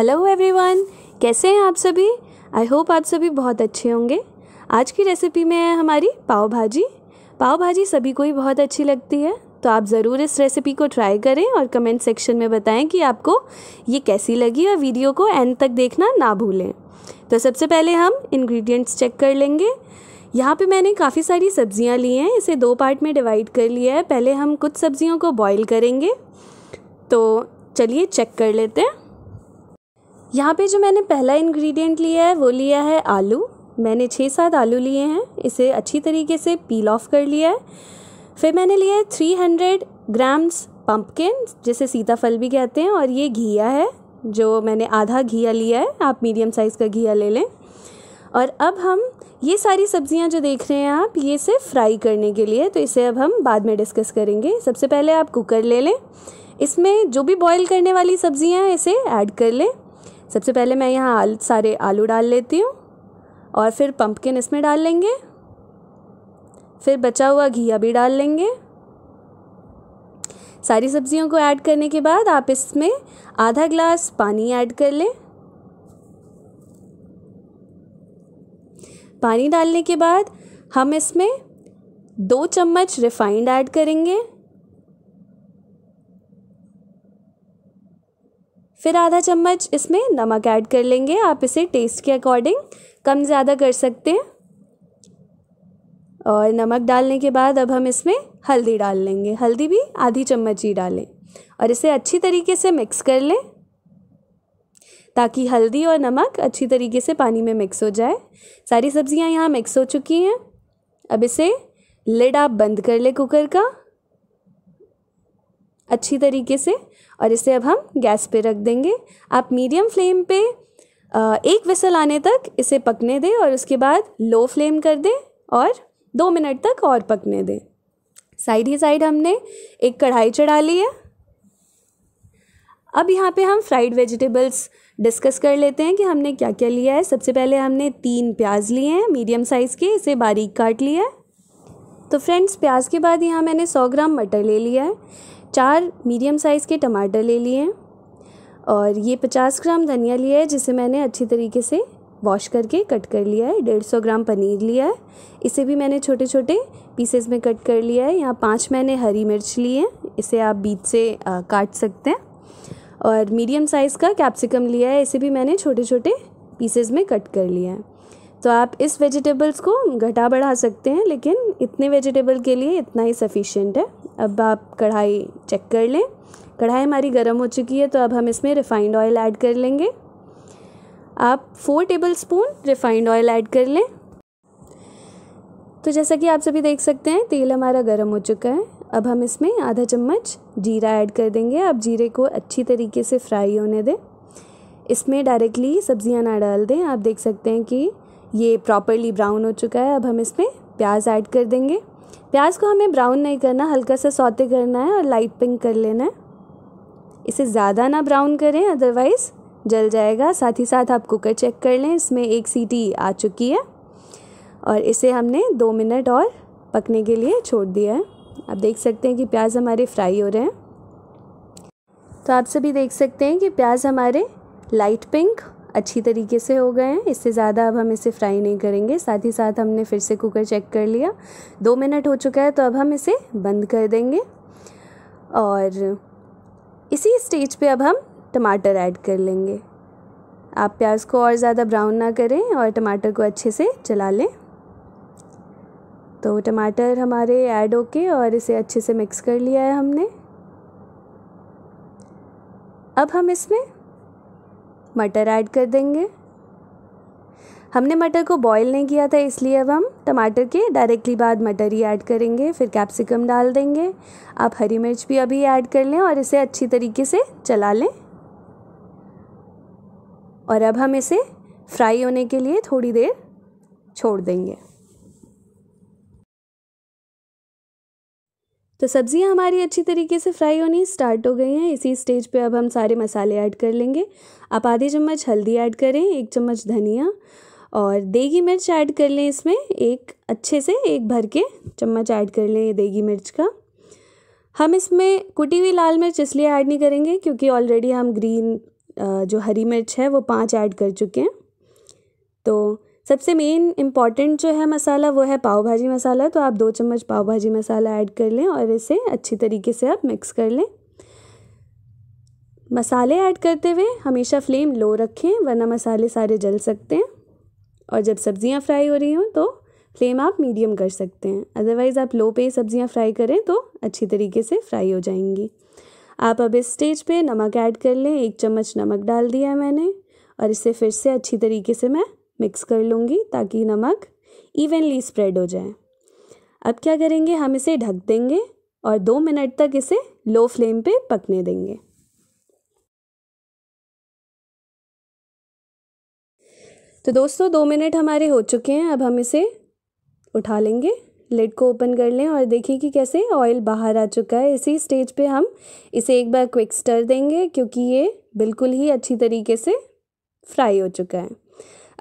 hello everyone कैसे हैं आप सभी आई होप आप सभी बहुत अच्छे होंगे आज की रेसिपी में है हमारी पाव भाजी पाव भाजी सभी को ही बहुत अच्छी लगती है तो आप ज़रूर इस रेसिपी को ट्राई करें और कमेंट सेक्शन में बताएं कि आपको ये कैसी लगी और वीडियो को एंड तक देखना ना भूलें तो सबसे पहले हम इंग्रेडिएंट्स चेक कर लेंगे यहाँ पे मैंने काफ़ी सारी सब्जियाँ ली हैं इसे दो पार्ट में डिवाइड कर लिया है पहले हम कुछ सब्जियों को बॉईल करेंगे तो चलिए चेक कर लेते हैं यहाँ पे जो मैंने पहला इंग्रेडिएंट लिया है वो लिया है आलू मैंने छः सात आलू लिए हैं इसे अच्छी तरीके से पील ऑफ कर लिया है फिर मैंने लिया है थ्री हंड्रेड ग्राम्स पम्पकिन जिसे सीताफल भी कहते हैं और ये घिया है जो मैंने आधा घिया लिया है आप मीडियम साइज़ का घिया ले लें और अब हम ये सारी सब्जियां जो देख रहे हैं आप ये सिर्फ फ्राई करने के लिए तो इसे अब हम बाद में डिस्कस करेंगे सबसे पहले आप कुकर ले लें इसमें जो भी बॉईल करने वाली सब्जियां हैं इसे ऐड कर लें सबसे पहले मैं यहाँ आल, सारे आलू डाल लेती हूँ और फिर पम्पकिन इसमें डाल लेंगे फिर बचा हुआ घिया भी डाल लेंगे सारी सब्जियों को ऐड करने के बाद आप इसमें आधा ग्लास पानी ऐड कर लें पानी डालने के बाद हम इसमें दो चम्मच रिफाइंड ऐड करेंगे फिर आधा चम्मच इसमें नमक ऐड कर लेंगे आप इसे टेस्ट के अकॉर्डिंग कम ज़्यादा कर सकते हैं और नमक डालने के बाद अब हम इसमें हल्दी डाल लेंगे हल्दी भी आधी चम्मच ही डालें और इसे अच्छी तरीके से मिक्स कर लें ताकि हल्दी और नमक अच्छी तरीके से पानी में मिक्स हो जाए सारी सब्ज़ियाँ यहाँ मिक्स हो चुकी हैं अब इसे लिड आप बंद कर ले कुकर का अच्छी तरीके से और इसे अब हम गैस पे रख देंगे आप मीडियम फ्लेम पे एक विसल आने तक इसे पकने दें और उसके बाद लो फ्लेम कर दें और दो मिनट तक और पकने दें साइड ही साइड हमने एक कढ़ाई चढ़ा ली है अब यहाँ पे हम फ्राइड वेजिटेबल्स डिस्कस कर लेते हैं कि हमने क्या क्या लिया है सबसे पहले हमने तीन प्याज लिए हैं मीडियम साइज़ के इसे बारीक काट लिया है तो फ्रेंड्स प्याज के बाद यहाँ मैंने सौ ग्राम मटर ले लिया है चार मीडियम साइज़ के टमाटर ले लिए हैं और ये पचास ग्राम धनिया लिया है जिसे मैंने अच्छी तरीके से वॉश करके कट कर लिया है डेढ़ सौ ग्राम पनीर लिया है इसे भी मैंने छोटे छोटे पीसेस में कट कर लिया है यहाँ पांच मैंने हरी मिर्च ली है इसे आप बीच से आ, काट सकते हैं और मीडियम साइज़ का कैप्सिकम लिया है इसे भी मैंने छोटे छोटे पीसेस में कट कर लिया है तो आप इस वेजिटेबल्स को घटा बढ़ा सकते हैं लेकिन इतने वेजिटेबल के लिए इतना ही सफ़िशेंट है अब आप कढ़ाई चेक कर लें कढ़ाई हमारी गर्म हो चुकी है तो अब हम इसमें रिफ़ाइंड ऑयल ऐड कर लेंगे आप four tablespoon refined oil add कर लें तो जैसा कि आप सभी देख सकते हैं तेल हमारा गर्म हो चुका है अब हम इसमें आधा चम्मच जीरा ऐड कर देंगे आप जीरे को अच्छी तरीके से फ्राई होने दें इसमें डायरेक्टली सब्जियां ना डाल दें आप देख सकते हैं कि ये प्रॉपरली ब्राउन हो चुका है अब हम इसमें प्याज ऐड कर देंगे प्याज को हमें ब्राउन नहीं करना हल्का सा सौते करना है और लाइट पिंक कर लेना है इसे ज़्यादा ना ब्राउन करें अदरवाइज़ जल जाएगा साथ ही साथ आप कुकर चेक कर लें इसमें एक सीटी आ चुकी है और इसे हमने दो मिनट और पकने के लिए छोड़ दिया है आप देख सकते हैं कि प्याज हमारे फ्राई हो रहे हैं तो आप सभी देख सकते हैं कि प्याज हमारे लाइट पिंक अच्छी तरीके से हो गए हैं इससे ज़्यादा अब हम इसे फ्राई नहीं करेंगे साथ ही साथ हमने फिर से कुकर चेक कर लिया दो मिनट हो चुका है तो अब हम इसे बंद कर देंगे और इसी स्टेज पे अब हम टमाटर ऐड कर लेंगे आप प्याज को और ज़्यादा ब्राउन ना करें और टमाटर को अच्छे से चला लें तो टमाटर हमारे ऐड होके और इसे अच्छे से मिक्स कर लिया है हमने अब हम इसमें मटर ऐड कर देंगे हमने मटर को बॉईल नहीं किया था इसलिए अब हम टमाटर के डायरेक्टली बाद मटर ही ऐड करेंगे फिर कैप्सिकम डाल देंगे आप हरी मिर्च भी अभी ऐड कर लें और इसे अच्छी तरीके से चला लें और अब हम इसे फ्राई होने के लिए थोड़ी देर छोड़ देंगे तो सब्ज़ियाँ हमारी अच्छी तरीके से फ्राई होनी स्टार्ट हो गई हैं इसी स्टेज पे अब हम सारे मसाले ऐड कर लेंगे आप आधी चम्मच हल्दी ऐड करें एक चम्मच धनिया और देगी मिर्च ऐड कर लें इसमें एक अच्छे से एक भर के चम्मच ऐड कर लें ये देगी मिर्च का हम इसमें कुटी हुई लाल मिर्च इसलिए ऐड नहीं करेंगे क्योंकि ऑलरेडी हम ग्रीन जो हरी मिर्च है वो पाँच ऐड कर चुके हैं तो सबसे मेन इम्पॉर्टेंट जो है मसाला वो है पाव भाजी मसाला तो आप दो चम्मच पाव भाजी मसाला ऐड कर लें और इसे अच्छी तरीके से आप मिक्स कर लें मसाले ऐड करते हुए हमेशा फ्लेम लो रखें वरना मसाले सारे जल सकते हैं और जब सब्ज़ियाँ फ्राई हो रही हों तो फ्लेम आप मीडियम कर सकते हैं अदरवाइज़ आप लो पे सब्ज़ियाँ फ्राई करें तो अच्छी तरीके से फ्राई हो जाएंगी आप अब इस स्टेज पे नमक ऐड कर लें एक चम्मच नमक डाल दिया है मैंने और इसे फिर से अच्छी तरीके से मैं मिक्स कर लूँगी ताकि नमक इवनली स्प्रेड हो जाए अब क्या करेंगे हम इसे ढक देंगे और दो मिनट तक इसे लो फ्लेम पे पकने देंगे तो दोस्तों दो मिनट हमारे हो चुके हैं अब हम इसे उठा लेंगे लिड को ओपन कर लें और देखिए कि कैसे ऑयल बाहर आ चुका है इसी स्टेज पे हम इसे एक बार क्विक स्टर देंगे क्योंकि ये बिल्कुल ही अच्छी तरीके से फ्राई हो चुका है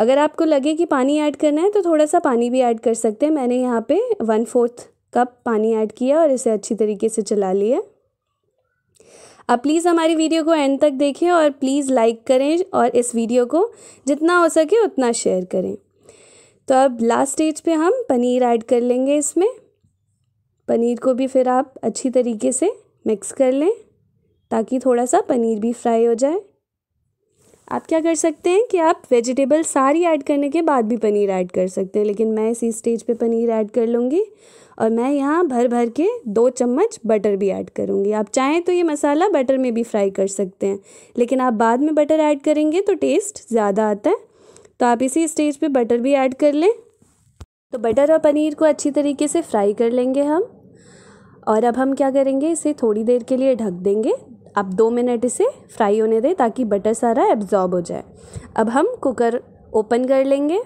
अगर आपको लगे कि पानी ऐड करना है तो थोड़ा सा पानी भी ऐड कर सकते हैं मैंने यहाँ पे वन फोर्थ कप पानी ऐड किया और इसे अच्छी तरीके से चला लिया आप प्लीज़ हमारी वीडियो को एंड तक देखें और प्लीज़ लाइक करें और इस वीडियो को जितना हो सके उतना शेयर करें तो अब लास्ट स्टेज पे हम पनीर ऐड कर लेंगे इसमें पनीर को भी फिर आप अच्छी तरीके से मिक्स कर लें ताकि थोड़ा सा पनीर भी फ्राई हो जाए आप क्या कर सकते हैं कि आप वेजिटेबल सारी ऐड करने के बाद भी पनीर ऐड कर सकते हैं लेकिन मैं इसी स्टेज पे पनीर ऐड कर लूँगी और मैं यहाँ भर भर के दो चम्मच बटर भी ऐड करूँगी आप चाहें तो ये मसाला बटर में भी फ्राई कर सकते हैं लेकिन आप बाद में बटर ऐड करेंगे तो टेस्ट ज़्यादा आता है तो आप इसी स्टेज पर बटर भी ऐड कर लें तो बटर और पनीर को अच्छी तरीके से फ्राई कर लेंगे हम और अब हम क्या करेंगे इसे थोड़ी देर के लिए ढक देंगे आप दो मिनट इसे फ्राई होने दें ताकि बटर सारा एब्जॉर्ब हो जाए अब हम कुकर ओपन कर लेंगे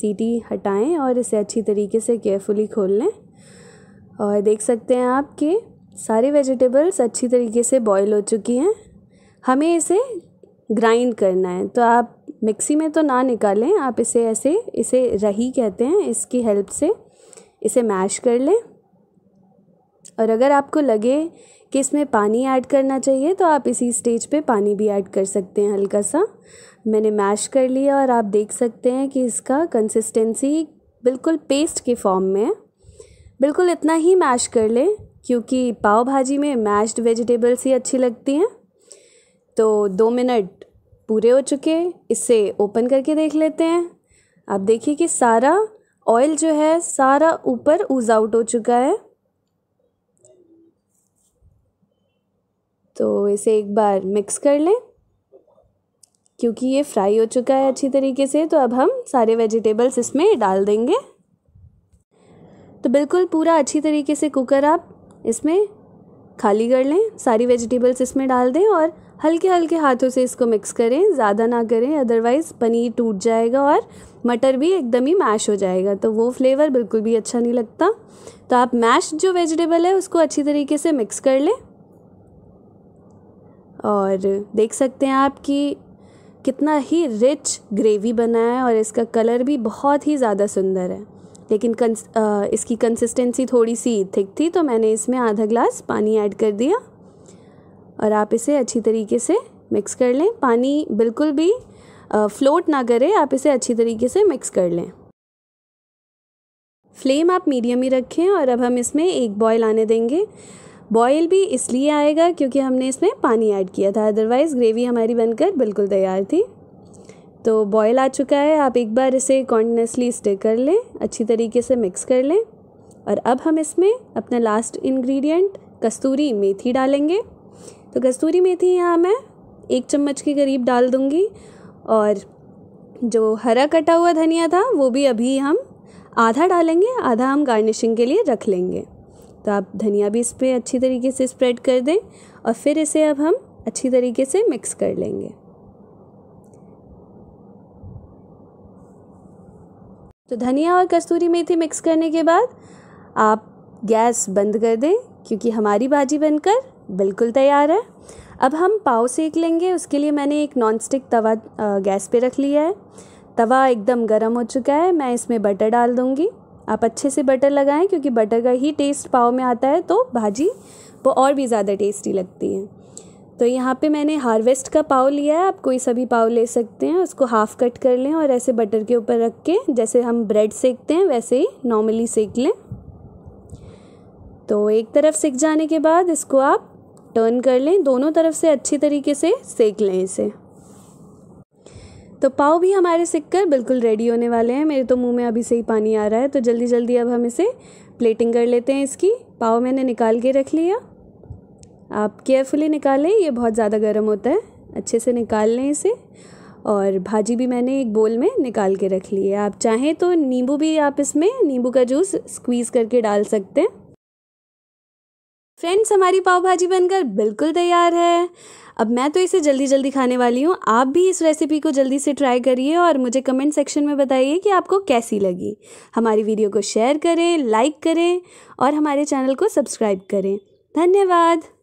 सीटी हटाएं और इसे अच्छी तरीके से केयरफुली खोल लें और देख सकते हैं आप कि सारे वेजिटेबल्स अच्छी तरीके से बॉईल हो चुकी हैं हमें इसे ग्राइंड करना है तो आप मिक्सी में तो ना निकालें आप इसे ऐसे इसे रही कहते हैं इसकी हेल्प से इसे मैश कर लें और अगर आपको लगे कि इसमें पानी ऐड करना चाहिए तो आप इसी स्टेज पे पानी भी ऐड कर सकते हैं हल्का सा मैंने मैश कर लिया और आप देख सकते हैं कि इसका कंसिस्टेंसी बिल्कुल पेस्ट के फॉर्म में है बिल्कुल इतना ही मैश कर लें क्योंकि पाव भाजी में मैश्ड वेजिटेबल्स ही अच्छी लगती हैं तो दो मिनट पूरे हो चुके इसे ओपन करके देख लेते हैं आप देखिए कि सारा ऑयल जो है सारा ऊपर ऊज आउट हो चुका है तो इसे एक बार मिक्स कर लें क्योंकि ये फ्राई हो चुका है अच्छी तरीके से तो अब हम सारे वेजिटेबल्स इसमें डाल देंगे तो बिल्कुल पूरा अच्छी तरीके से कुकर आप इसमें खाली कर लें सारी वेजिटेबल्स इसमें डाल दें और हल्के हल्के हाथों से इसको मिक्स करें ज़्यादा ना करें अदरवाइज़ पनीर टूट जाएगा और मटर भी एकदम ही मैश हो जाएगा तो वो फ्लेवर बिल्कुल भी अच्छा नहीं लगता तो आप मैश जो वेजिटेबल है उसको अच्छी तरीके से मिक्स कर लें और देख सकते हैं आप कि कितना ही रिच ग्रेवी बना है और इसका कलर भी बहुत ही ज़्यादा सुंदर है लेकिन कंस, आ, इसकी कंसिस्टेंसी थोड़ी सी थिक थी तो मैंने इसमें आधा ग्लास पानी ऐड कर दिया और आप इसे अच्छी तरीके से मिक्स कर लें पानी बिल्कुल भी आ, फ्लोट ना करें आप इसे अच्छी तरीके से मिक्स कर लें फ्लेम आप मीडियम ही रखें और अब हम इसमें एक बॉयल आने देंगे बॉयल भी इसलिए आएगा क्योंकि हमने इसमें पानी ऐड किया था अदरवाइज़ ग्रेवी हमारी बनकर बिल्कुल तैयार थी तो बॉयल आ चुका है आप एक बार इसे कॉन्टिनसली स्टे कर लें अच्छी तरीके से मिक्स कर लें और अब हम इसमें अपना लास्ट इंग्रेडिएंट कस्तूरी मेथी डालेंगे तो कस्तूरी मेथी यहाँ मैं एक चम्मच के करीब डाल दूँगी और जो हरा कटा हुआ धनिया था वो भी अभी हम आधा डालेंगे आधा हम गार्निशिंग के लिए रख लेंगे तो आप धनिया भी इस पर अच्छी तरीके से स्प्रेड कर दें और फिर इसे अब हम अच्छी तरीके से मिक्स कर लेंगे तो धनिया और कस्तूरी मेथी मिक्स करने के बाद आप गैस बंद कर दें क्योंकि हमारी भाजी बनकर बिल्कुल तैयार है अब हम पाव सेक लेंगे उसके लिए मैंने एक नॉन स्टिक तवा गैस पे रख लिया है तवा एकदम गर्म हो चुका है मैं इसमें बटर डाल दूँगी आप अच्छे से बटर लगाएं क्योंकि बटर का ही टेस्ट पाव में आता है तो भाजी वो और भी ज़्यादा टेस्टी लगती है तो यहाँ पे मैंने हार्वेस्ट का पाव लिया है आप कोई सभी पाव ले सकते हैं उसको हाफ़ कट कर लें और ऐसे बटर के ऊपर रख के जैसे हम ब्रेड सेकते हैं वैसे ही नॉर्मली सेक लें तो एक तरफ सेक जाने के बाद इसको आप टर्न कर लें दोनों तरफ से अच्छी तरीके से सेक लें इसे तो पाव भी हमारे सिक कर बिल्कुल रेडी होने वाले हैं मेरे तो मुंह में अभी से ही पानी आ रहा है तो जल्दी जल्दी अब हम इसे प्लेटिंग कर लेते हैं इसकी पाव मैंने निकाल के रख लिया आप केयरफुली निकालें ये बहुत ज़्यादा गर्म होता है अच्छे से निकाल लें इसे और भाजी भी मैंने एक बोल में निकाल के रख ली है आप चाहें तो नींबू भी आप इसमें नींबू का जूस स्क्वीज़ करके डाल सकते हैं फ्रेंड्स हमारी पाव भाजी बनकर बिल्कुल तैयार है अब मैं तो इसे जल्दी जल्दी खाने वाली हूँ आप भी इस रेसिपी को जल्दी से ट्राई करिए और मुझे कमेंट सेक्शन में बताइए कि आपको कैसी लगी हमारी वीडियो को शेयर करें लाइक करें और हमारे चैनल को सब्सक्राइब करें धन्यवाद